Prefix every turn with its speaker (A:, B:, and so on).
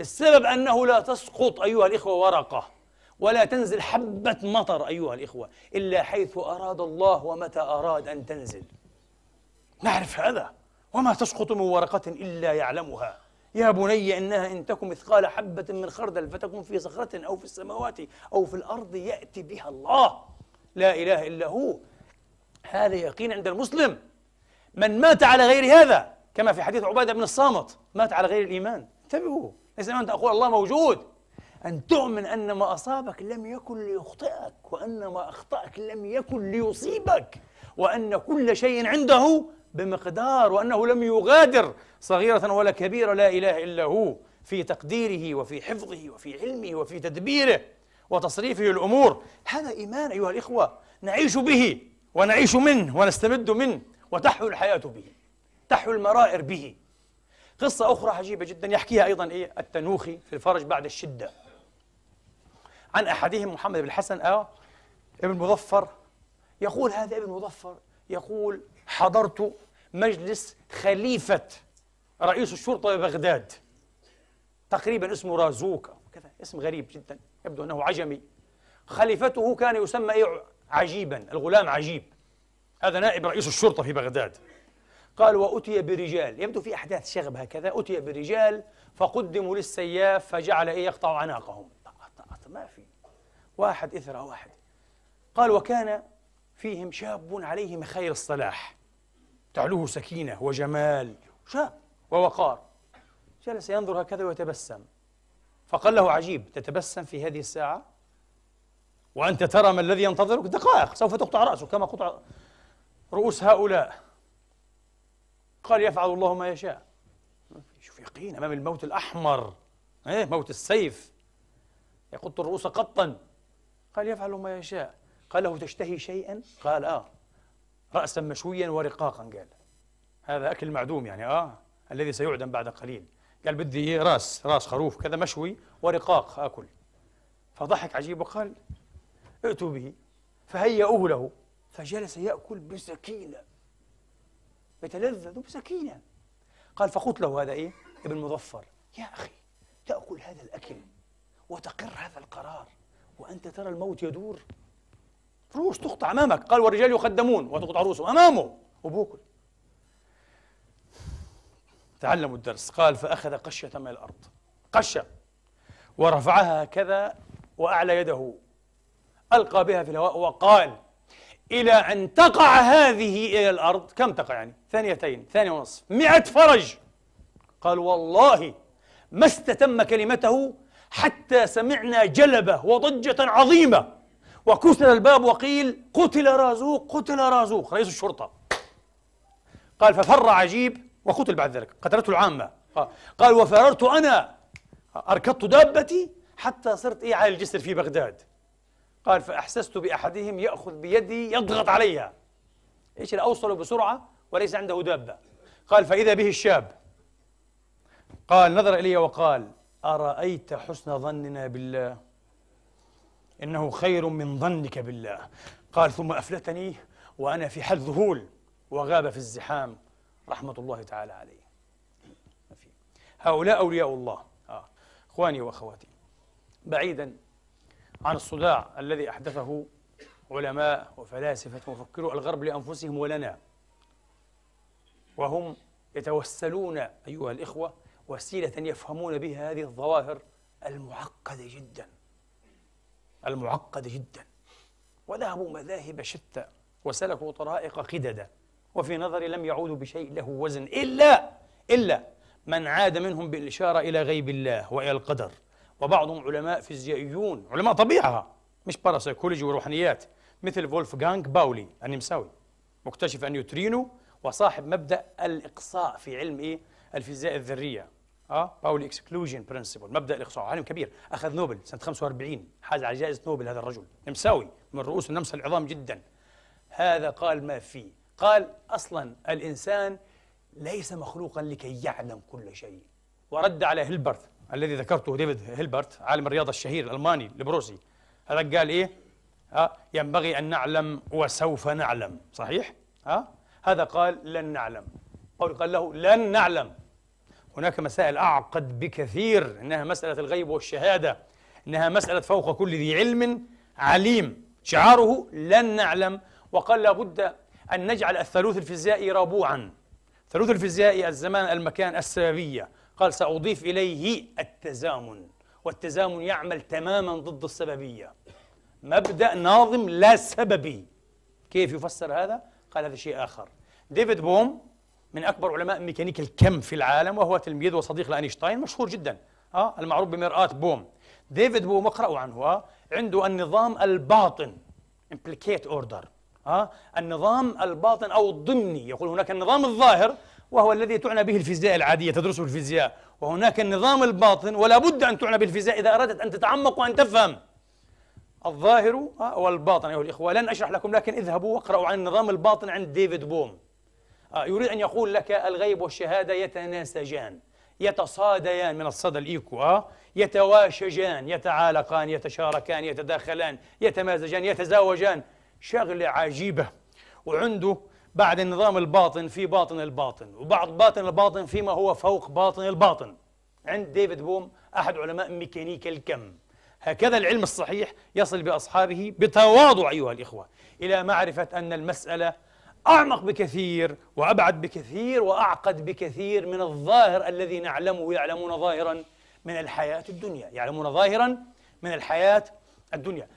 A: السبب أنه لا تسقط أيها الإخوة ورقة ولا تنزل حبة مطر أيها الإخوة إلا حيث أراد الله ومتى أراد أن تنزل نعرف هذا وما تسقط من ورقة إلا يعلمها يا بني إنها إن تكن مثقال حبة من خردل فتكن في صخرة أو في السماوات أو في الأرض يأتي بها الله لا إله إلا هو هذا يقين عند المسلم من مات على غير هذا كما في حديث عبادة بن الصامت مات على غير الإيمان انتبهوا ليس أن تقول الله موجود أن تؤمن أن ما أصابك لم يكن ليخطئك وأن ما أخطأك لم يكن ليصيبك وأن كل شيء عنده بمقدار وأنه لم يغادر صغيرة ولا كبيرة لا إله إلا هو في تقديره وفي حفظه وفي علمه وفي تدبيره وتصريفه الأمور هذا إيمان أيها الإخوة نعيش به ونعيش منه ونستمد منه وتحيو الحياة به تحيو المرائر به قصة أخرى عجيبة جدا يحكيها أيضا إيه التنوخي في الفرج بعد الشدة عن أحدهم محمد بن الحسن آه ابن مظفر يقول هذا ابن مظفر يقول حضرت مجلس خليفة رئيس الشرطة ببغداد تقريبا اسمه رازوكا أو كذا اسم غريب جدا يبدو أنه عجمي خليفته كان يسمى إيه عجيبا الغلام عجيب هذا نائب رئيس الشرطة في بغداد قال وأتي برجال يبدو في أحداث شغب هكذا أتي برجال فقدموا للسياف فجعل إيه يقطع عناقهم ما في واحد إثر واحد قال وكان فيهم شاب عليه مخير الصلاح تعلوه سكينة وجمال شاب ووقار جلس ينظر هكذا ويتبسم فقال له عجيب تتبسم في هذه الساعة وأنت ترى ما الذي ينتظرك دقائق سوف تقطع رأسه كما قطع رؤوس هؤلاء قال يفعل الله ما يشاء شوف يقين أمام الموت الأحمر إيه موت السيف يقط الرؤوس قطا قال يفعل ما يشاء قال له تشتهي شيئا قال آه رأسا مشويا ورقاقا قال هذا أكل معدوم يعني آه الذي سيعدم بعد قليل قال بدي راس راس خروف كذا مشوي ورقاق آكل فضحك عجيب وقال ائتوا به فهيئوه له فجلس يأكل بسكينة يتلذذ بسكينة قال فقلت له هذا إيه؟ ابن مظفر يا أخي تأكل هذا الأكل وتقر هذا القرار وأنت ترى الموت يدور رؤوس تقطع أمامك قال والرجال يقدمون وتقطع رؤوسهم أمامه وبوكل تعلموا الدرس قال فأخذ قشة من الأرض قشة ورفعها هكذا وأعلى يده ألقى بها في الهواء وقال إلى أن تقع هذه إلى الأرض كم تقع يعني ثانيتين ثانية ونصف مئة فرج قال والله ما استتم كلمته حتى سمعنا جلبة وضجة عظيمة وكسر الباب وقيل قتل رازوق قتل رازوق رئيس الشرطة قال ففر عجيب وقتل بعد ذلك قتلته العامة قال وفررت أنا أركضت دابتي حتى صرت إيه على الجسر في بغداد قال فأحسست بأحدهم يأخذ بيدي يضغط عليها إيش اللي أوصله بسرعة وليس عنده دابة قال فإذا به الشاب قال نظر إلي وقال أرأيت حسن ظننا بالله إنه خير من ظنك بالله قال ثم أفلتني وأنا في حد ذهول وغاب في الزحام رحمة الله تعالى عليه هؤلاء أولياء الله آه. إخواني وأخواتي بعيدا عن الصداع الذي أحدثه علماء وفلاسفة ومفكرو الغرب لأنفسهم ولنا وهم يتوسلون أيها الإخوة وسيلة يفهمون بها هذه الظواهر المعقدة جدا المعقدة جدا وذهبوا مذاهب شتى وسلكوا طرائق قددة وفي نظري لم يعودوا بشيء له وزن إلا إلا من عاد منهم بالإشارة إلى غيب الله وإلى القدر وبعضهم علماء فيزيائيون علماء طبيعة مش باراسيكولوجي وروحانيات مثل فولفغانغ باولي النمساوي مكتشف النيوترينو وصاحب مبدأ الإقصاء في علم إيه؟ الفيزياء الذرية اه باولي اكسكلوجن برنسبل مبدا الاقصاء عالم كبير اخذ نوبل سنه 45 حاز على جائزه نوبل هذا الرجل نمساوي من رؤوس النمسا العظام جدا هذا قال ما فيه قال اصلا الانسان ليس مخلوقا لكي يعلم كل شيء ورد على هيلبرت الذي ذكرته ديفيد هيلبرت عالم الرياضة الشهير الألماني البروسي هذا قال إيه ها آه، ينبغي أن نعلم وسوف نعلم صحيح ها آه، هذا قال لن نعلم قول قال له لن نعلم هناك مسائل أعقد بكثير إنها مسألة الغيب والشهادة إنها مسألة فوق كل ذي علم عليم شعاره لن نعلم وقال لابد أن نجعل الثالوث الفيزيائي ربوعا الثالوث الفيزيائي الزمان المكان السببية قال سأضيف إليه التزامن والتزامن يعمل تماما ضد السببية مبدأ ناظم لا سببي كيف يفسر هذا؟ قال هذا شيء آخر ديفيد بوم من أكبر علماء ميكانيك الكم في العالم وهو تلميذ وصديق لأينشتاين مشهور جدا آه المعروف بمرآة بوم ديفيد بوم اقرأوا عنه آه عنده النظام الباطن implicate order آه النظام الباطن أو الضمني يقول هناك النظام الظاهر وهو الذي تعنى به الفيزياء العادية تدرسه الفيزياء وهناك النظام الباطن ولا بد أن تعنى بالفيزياء إذا أردت أن تتعمق وأن تفهم الظاهر والباطن أيها الإخوة لن أشرح لكم لكن اذهبوا واقرأوا عن النظام الباطن عند ديفيد بوم آه، يريد أن يقول لك الغيب والشهادة يتناسجان يتصاديان من الصدى الإيكو آه، يتواشجان يتعالقان يتشاركان يتداخلان يتمازجان يتزاوجان شغلة عجيبة وعنده بعد النظام الباطن في باطن الباطن وبعد باطن الباطن فيما هو فوق باطن الباطن عند ديفيد بوم أحد علماء ميكانيكا الكم هكذا العلم الصحيح يصل بأصحابه بتواضع أيها الإخوة إلى معرفة أن المسألة أعمق بكثير وأبعد بكثير وأعقد بكثير من الظاهر الذي نعلمه يعلمون ظاهرا من الحياة الدنيا يعلمون ظاهرا من الحياة الدنيا